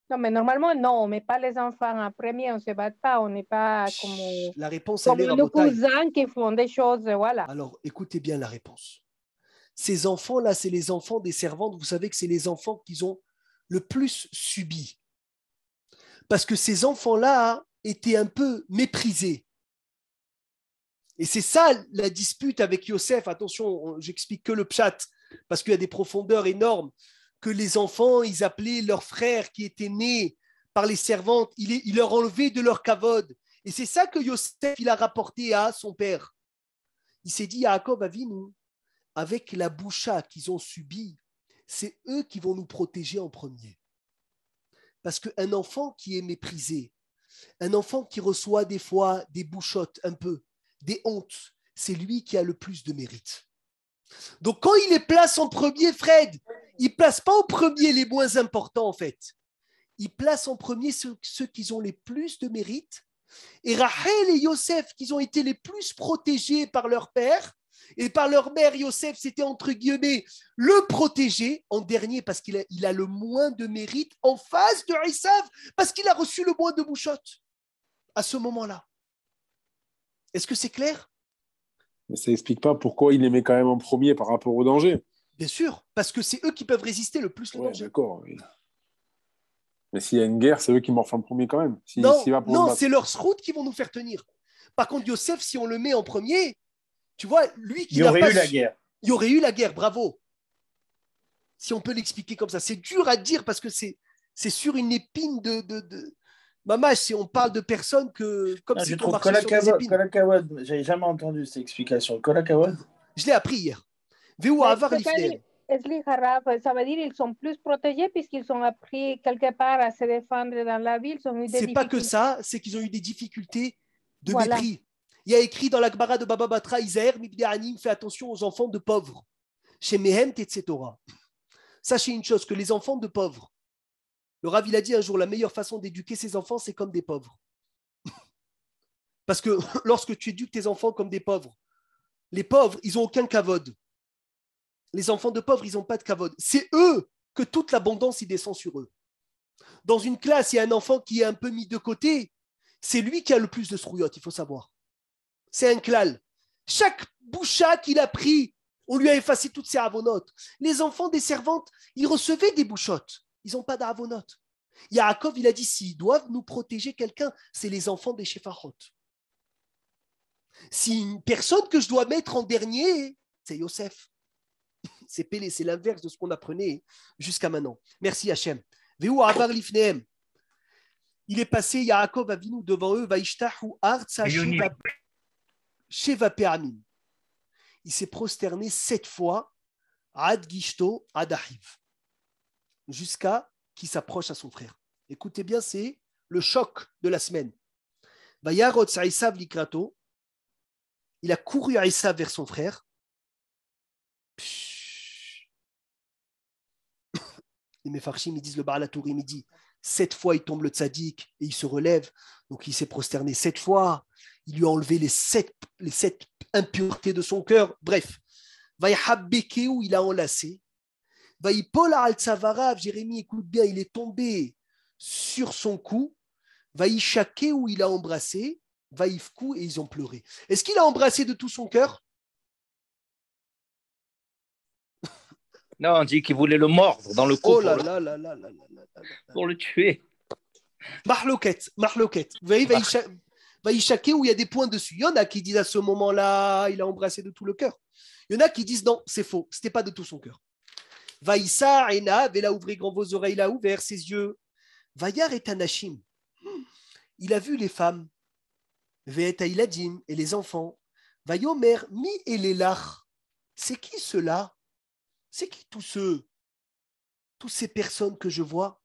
Non, mais normalement, non, on ne met pas les enfants en premier, on ne se bat pas, on n'est pas comme, la réponse, nos cousins qui font des choses. Voilà. Alors, écoutez bien la réponse. Ces enfants-là, c'est les enfants des servantes. Vous savez que c'est les enfants qu'ils ont le plus subi. Parce que ces enfants-là étaient un peu méprisés. Et c'est ça la dispute avec Yosef. Attention, j'explique que le pchat, parce qu'il y a des profondeurs énormes, que les enfants, ils appelaient leurs frères qui étaient nés par les servantes, ils il leur enlevaient de leur cavode. Et c'est ça que Yosef, il a rapporté à son père. Il s'est dit, Jacob, nous avec la boucha qu'ils ont subie, c'est eux qui vont nous protéger en premier. Parce qu'un enfant qui est méprisé, un enfant qui reçoit des fois des bouchottes un peu, des hontes, c'est lui qui a le plus de mérite. Donc quand il les place en premier, Fred, il place pas en premier les moins importants en fait. Il place en premier ceux, qui ont les plus de mérite. Et Rachel et Yosef, qui ont été les plus protégés par leur père et par leur mère, Yosef, c'était entre guillemets le protégé en dernier parce qu'il a, le moins de mérite en face de Issav parce qu'il a reçu le moins de bouchotte à ce moment-là. Est-ce que c'est clair Mais ça n'explique pas pourquoi il les met quand même en premier par rapport au danger. Bien sûr, parce que c'est eux qui peuvent résister le plus le danger. D'accord. Mais s'il y a une guerre, c'est eux qui morfent en premier quand même. non, c'est leurs routes qui vont nous faire tenir. Par contre, Yosef, si on le met en premier, tu vois, lui qui Il y aurait pas eu la guerre. Il y aurait eu la guerre, bravo. Si on peut l'expliquer comme ça. C'est dur à dire parce que c'est, c'est sur une épine de, Maman, si on parle de personnes que. Comme ah, je trouve j'avais jamais entendu cette explication. Je l'ai appris hier. Ça veut dire qu'ils sont plus protégés puisqu'ils ont appris quelque part à se défendre dans la ville. C'est pas que ça, c'est qu'ils ont eu des difficultés de mépris. Il y a écrit dans l'Akbara de Baba Batra Isaër, Anim, fais attention aux enfants de pauvres. Chez Mehem, etc. Sachez une chose que les enfants de pauvres, le Rav, a dit un jour, la meilleure façon d'éduquer ses enfants, c'est comme des pauvres. Parce que lorsque tu éduques tes enfants comme des pauvres, les pauvres, ils n'ont aucun cavode. Les enfants de pauvres, ils n'ont pas de cavode. C'est eux que toute l'abondance, y descend sur eux. Dans une classe, il y a un enfant qui est un peu mis de côté. C'est lui qui a le plus de srouillotes, il faut savoir. C'est un clal. Chaque bouchat qu'il a pris, on lui a effacé toutes ses avonotes. Les enfants des servantes, ils recevaient des bouchottes. Ils n'ont pas d'Avonot. Yaakov, il a dit s'ils doivent nous protéger quelqu'un, c'est les enfants des Shepharot. Si une personne que je dois mettre en dernier, c'est Yosef. C'est Pélé, c'est l'inverse de ce qu'on apprenait jusqu'à maintenant. Merci Hachem. Il est passé Yaakov nous devant eux, Il s'est prosterné sept fois, Ad Gishto, Ad Ahiv jusqu'à qu'il s'approche à son frère. Écoutez bien, c'est le choc de la semaine. Il a couru à Issa vers son frère. Les Mefarchim, disent le tour il dit sept fois il tombe le tzaddik et il se relève. Donc il s'est prosterné sept fois. Il lui a enlevé les sept, les sept impuretés de son cœur. Bref, il a enlacé Vaïpola al-Tsavarav, Jérémie, écoute bien, il est tombé sur son cou. shaké où il a embrassé. Vaïfkou, et ils ont pleuré. Est-ce qu'il a embrassé de tout son cœur Non, on dit qu'il voulait le mordre dans le cou. pour, le... tuer. Marloquette, Marloquette. Vous voyez, où il y a des points dessus. Il y en a qui disent à ce moment-là, il a embrassé de tout le cœur. Il y en a qui disent non, c'est faux, c'était pas de tout son cœur. Vaïssa Enav, Vela a grand vos oreilles, il a ouvert ses yeux. Vaïar et Anashim, il a vu les femmes. Ve'et Ailadim et les enfants. Vayomer mi et elelach. C'est qui cela C'est qui tous ceux Toutes ces personnes que je vois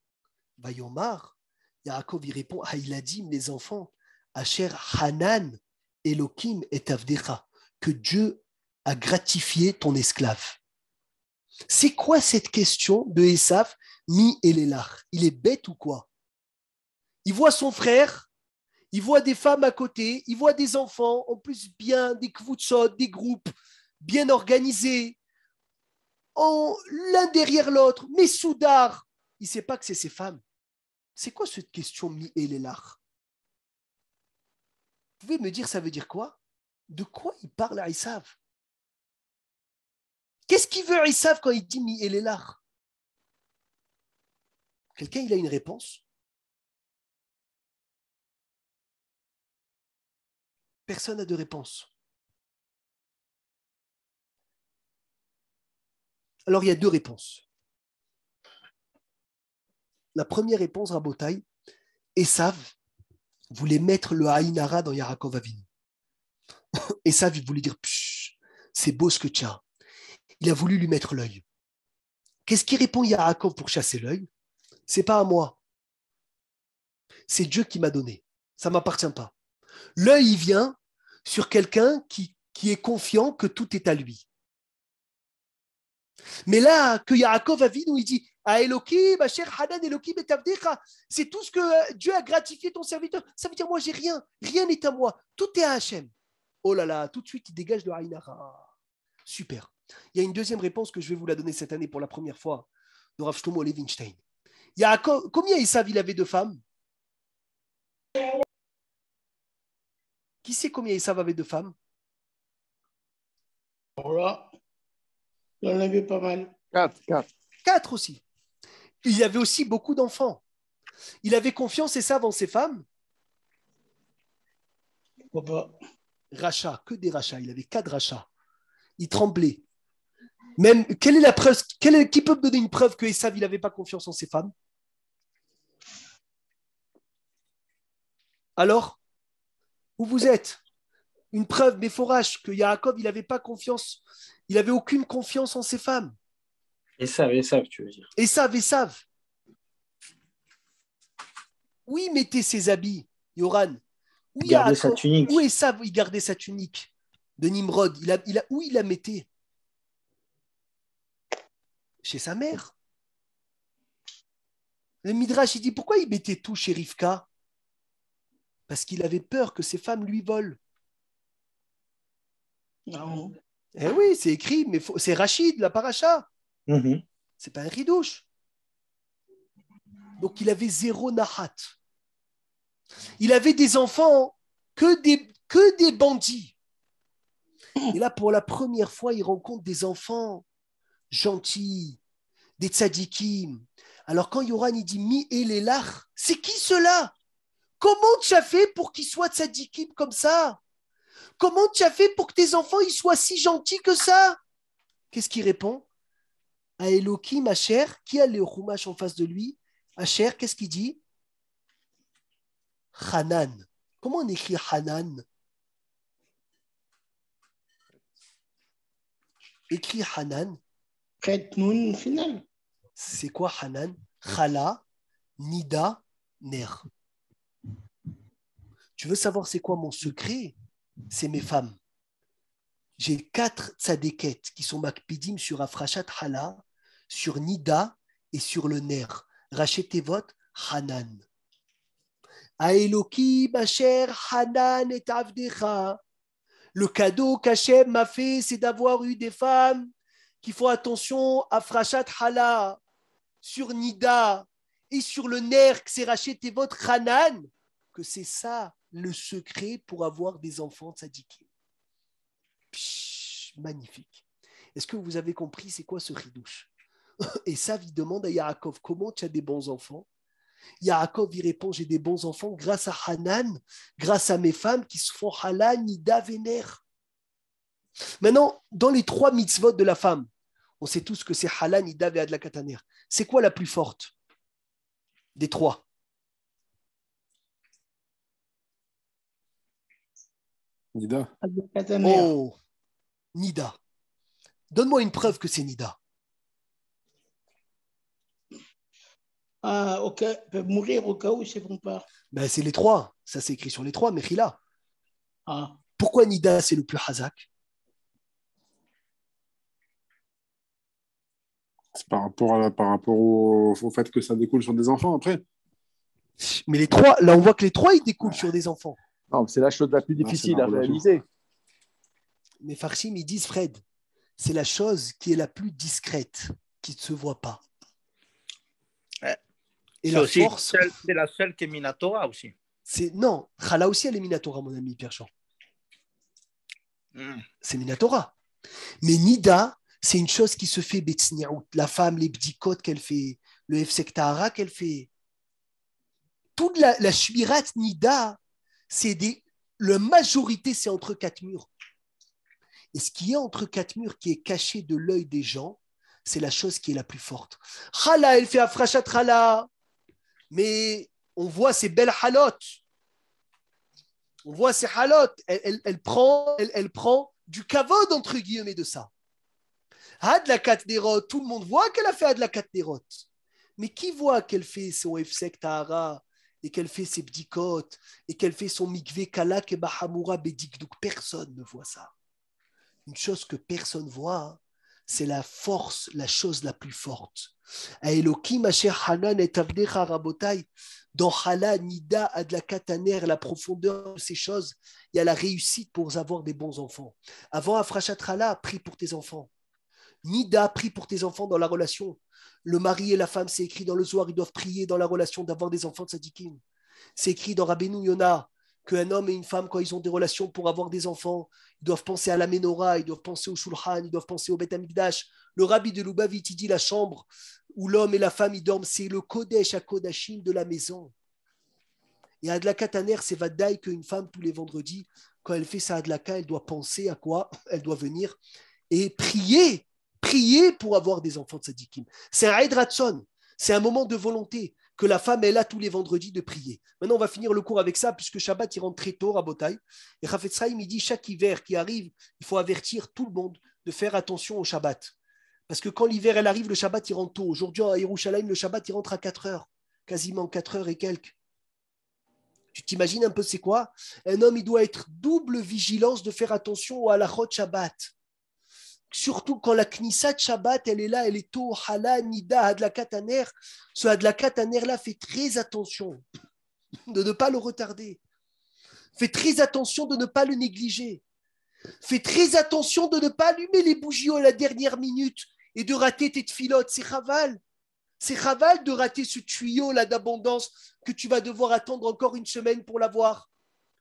Vayomar. Yaakov y répond Ailadim, les enfants. Asher Hanan, Elohim et Avdecha. Que Dieu a gratifié ton esclave. C'est quoi cette question de Esaf, mi Elélar Il est bête ou quoi Il voit son frère, il voit des femmes à côté, il voit des enfants, en plus bien, des kvoutsot, des groupes bien organisés, l'un derrière l'autre, mais soudard. Il ne sait pas que c'est ses femmes. C'est quoi cette question mi Elélar Vous pouvez me dire ça veut dire quoi De quoi il parle à Esav Qu'est-ce qu'il veut savent, quand il dit Mi là. Quelqu'un, il a une réponse Personne n'a de réponse. Alors, il y a deux réponses. La première réponse, Rabotai, Esav voulait mettre le Haïnara dans Yarakov Et Esav, il voulait dire C'est beau ce que tu as il a voulu lui mettre l'œil. Qu'est-ce qui répond Yaakov pour chasser l'œil C'est pas à moi. C'est Dieu qui m'a donné. Ça m'appartient pas. L'œil, il vient sur quelqu'un qui, qui est confiant que tout est à lui. Mais là, que Yaakov a vu, où il dit ah, c'est tout ce que euh, Dieu a gratifié ton serviteur. Ça veut dire, moi, j'ai rien. Rien n'est à moi. Tout est à Hachem. Oh là là, tout de suite, il dégage de Ainara. Super. Il y a une deuxième réponse que je vais vous la donner cette année pour la première fois de Rav Shlomo Levinstein. Il y a, combien Esav il avait deux femmes Qui sait combien Esav avait deux femmes Voilà. Il en avait pas mal. Quatre, quatre. aussi. Il y avait aussi beaucoup d'enfants. Il avait confiance et en ses femmes Pourquoi pas que des rachats. Il avait quatre rachats. Il tremblait quelle est la preuve Qui peut me donner une preuve que Esav, n'avait pas confiance en ses femmes Alors, où vous êtes Une preuve, mais que Yaakov, il n'avait pas confiance, il n'avait aucune confiance en ses femmes. Esav, Esav, tu veux dire. Esav, Esav. Oui, mettez ses habits, Yoran. Où Esav, il gardait sa tunique de Nimrod il a, il a, Où il la mettait chez sa mère. Le Midrash, il dit pourquoi il mettait tout chez Rivka Parce qu'il avait peur que ses femmes lui volent. Non. Ah eh oui, c'est écrit, mais c'est Rachid, la paracha. Mhm. C'est pas un ridouche. Donc il avait zéro nahat. Il avait des enfants que des, que des bandits. Et là, pour la première fois, il rencontre des enfants gentils, des tzadikim. Alors quand Yoran il dit mi elelach, c'est qui cela Comment tu as fait pour qu'ils soient tzadikim comme ça Comment tu as fait pour que tes enfants ils soient si gentils que ça Qu'est-ce qu'il répond À eloki, ma chère qui a le Rumash en face de lui ma chère, qu'est-ce qu'il dit Hanan. Comment on écrit Hanan Écrit Hanan, c'est quoi Hanan Khala, Nida, Ner. Tu veux savoir c'est quoi mon secret C'est mes femmes. J'ai quatre tzadékettes qui sont makpidim sur Afrachat Hala, sur Nida et sur le Ner. Rachetevot, Hanan. ma chère Hanan et Avdecha. Le cadeau qu'Hachem m'a fait, c'est d'avoir eu des femmes qu'il faut attention à Frachat Hala, sur Nida et sur le nerf que s'est racheté votre Hanan, que c'est ça le secret pour avoir des enfants tzadikés. magnifique. Est-ce que vous avez compris c'est quoi ce ridouche Et ça, il demande à Yaakov comment tu as des bons enfants Yaakov, il répond J'ai des bons enfants grâce à Hanan, grâce à mes femmes qui se font Hala, Nida, Vénère. Maintenant, dans les trois mitzvot de la femme, on sait tous que c'est Hala, Nida et Kataner C'est quoi la plus forte des trois Nida. Oh, Nida. Donne-moi une preuve que c'est Nida. Ah, ok. mourir au cas où ils ne pas. Ben, c'est les trois. Ça, c'est écrit sur les trois, Mechila. Ah. Pourquoi Nida, c'est le plus Hazak C'est par rapport, par rapport au, fait que ça découle sur des enfants après. Mais les trois, là, on voit que les trois, ils découlent sur des enfants. c'est la chose la plus ah, difficile à réaliser. Mais Farshim, ils disent, Fred, c'est la chose qui est la plus discrète, qui ne se voit pas. Et la force. C'est la seule qui est Minatora aussi. C'est, non, Khala aussi, elle est Minatora, mon ami Pierre Jean. Hmm. C'est Minatora. Mais Nida, c'est une chose qui se fait, Betsniaout. La femme, les bdikot qu'elle fait, le Hefsektahara qu'elle fait. Toute la, la Nida, c'est des. La majorité, c'est entre quatre murs. Et ce qui est entre quatre murs, qui est caché de l'œil des gens, c'est la chose qui est la plus forte. Hala, elle fait Afrachat Hala. Mais on voit ces belles halotes. On voit ces halotes. Elle, prend, elle, prend du kavod, entre guillemets, de ça la Katnerot, tout le monde voit qu'elle a fait la Katnerot. Mais qui voit qu'elle fait son Efsek Tahara et qu'elle fait ses b'dikot et qu'elle fait son mikvé kalak et bahamoura bédik. Donc personne ne voit ça. Une chose que personne voit, c'est la force, la chose la plus forte. Elohim Asher Hanan et Avdecha Rabotai, dans Hala, Nida, Adlakataner, la profondeur de ces choses, il y a la réussite pour avoir des bons enfants. Avant Afrachat Hala, prie pour tes enfants. Nida prie pour tes enfants dans la relation. Le mari et la femme, c'est écrit dans le Zohar, ils doivent prier dans la relation d'avoir des enfants de Sadikim. C'est écrit dans Rabbeinu Yonah qu'un homme et une femme, quand ils ont des relations pour avoir des enfants, ils doivent penser à la menorah, ils doivent penser au shulchan, ils doivent penser au bet Amikdash. Le rabbi de Lubavitch dit la chambre où l'homme et la femme ils dorment, c'est le kodesh à kodashim de la maison. Et Adlaka Taner, c'est Vadaï qu'une femme, tous les vendredis, quand elle fait sa Adlaka, elle doit penser à quoi Elle doit venir et prier prier pour avoir des enfants de Sadikim, C'est un Ratson, c'est un moment de volonté que la femme est là tous les vendredis de prier. Maintenant, on va finir le cours avec ça, puisque Shabbat, il rentre très tôt à Botaï. Et Rafetzraïm, il dit chaque hiver qui arrive, il faut avertir tout le monde de faire attention au Shabbat. Parce que quand l'hiver, elle arrive, le Shabbat, il rentre tôt. Aujourd'hui, à Yerushalayim, le Shabbat, il rentre à 4 heures, quasiment 4 heures et quelques. Tu t'imagines un peu c'est quoi Un homme, il doit être double vigilance de faire attention au halachot Shabbat surtout quand la knissat Shabbat, elle est là, elle est au hala, nida, adlakataner. Ce adlakataner-là fait très attention de ne pas le retarder. Fais très attention de ne pas le négliger. Fais très attention de ne pas allumer les bougies à la dernière minute et de rater tes filotes. C'est raval. C'est raval de rater ce tuyau-là d'abondance que tu vas devoir attendre encore une semaine pour l'avoir.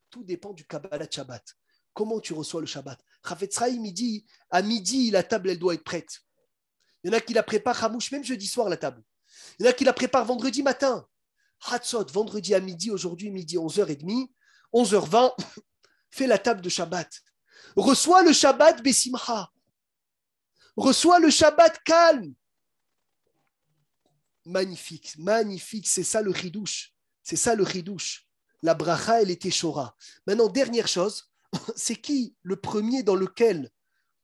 Tout dépend du Kabbalah Shabbat comment tu reçois le Shabbat. Rafetzraïm, midi, dit, à midi, la table, elle doit être prête. Il y en a qui la prépare Hamouche, même jeudi soir, la table. Il y en a qui la prépare vendredi matin. Hatzot, vendredi à midi, aujourd'hui, midi 11h30, 11h20, fais la table de Shabbat. Reçois le Shabbat Bessimcha. Reçois le Shabbat calme. Magnifique, magnifique, c'est ça le ridouche. C'est ça le ridouche. La bracha, elle était chora. Maintenant, dernière chose, c'est qui le premier dans lequel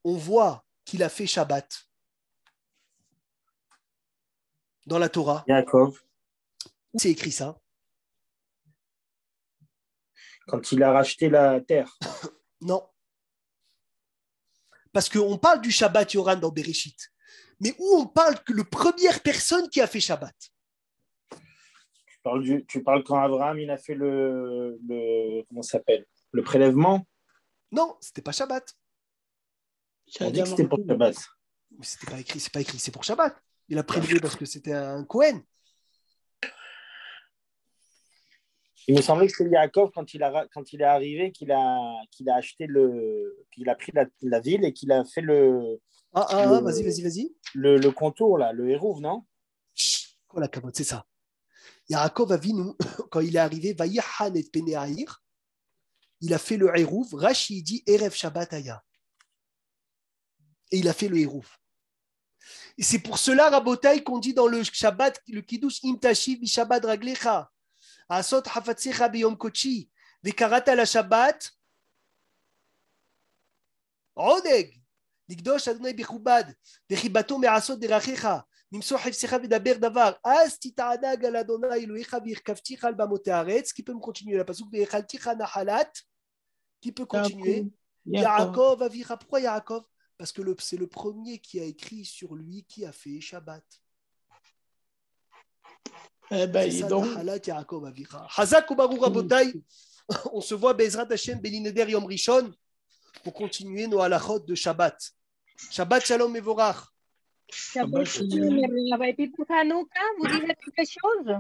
on voit qu'il a fait Shabbat dans la Torah Yaakov. c'est écrit ça Quand il a racheté la terre. non. Parce qu'on parle du Shabbat Yoran dans Bereshit, mais où on parle que la première personne qui a fait Shabbat tu parles, quand Abraham il a fait le, s'appelle le prélèvement non, c'était pas Shabbat. On dit que c'était pour Shabbat. Mais c'était pas écrit, c'est pas écrit, c'est pour Shabbat. Il a prévu parce que c'était un Cohen. Il me semblait que c'est Yaakov quand il, a, quand il est arrivé qu'il a, qu'il a acheté le, qu'il a pris la, ville et qu'il a fait le. Ah, ah, ah, vas-y, vas-y, vas-y. Le, le, contour là, le hérouve, non Chut, la cabote, c'est ça. Yaakov a vu quand il est arrivé, va et Pénéaïr, il a fait le Hérouf, Rashi dit Erev Shabbataya. Et il a fait le Hérouf. Et c'est pour cela, Rabotai, qu'on dit dans le Shabbat, le Kiddush, Imtashiv, Shabbat Raglecha, Asot Hafatsecha yom Kochi, Karata la Shabbat, Odeg, Nikdosh Adonai Bechubad, Dechibato Merasot Rachecha qui peut me continuer la qui peut continuer Yaakov Avira pourquoi Yaakov parce que c'est le premier qui a écrit sur lui qui a fait Shabbat eh ben, donc... on se voit Bezrat Hashem Belineder Yom Rishon pour continuer nos halachot de Shabbat Shabbat Shalom Evorach ça peut être une merveille. Puis pour Hanouka, vous dites quelque chose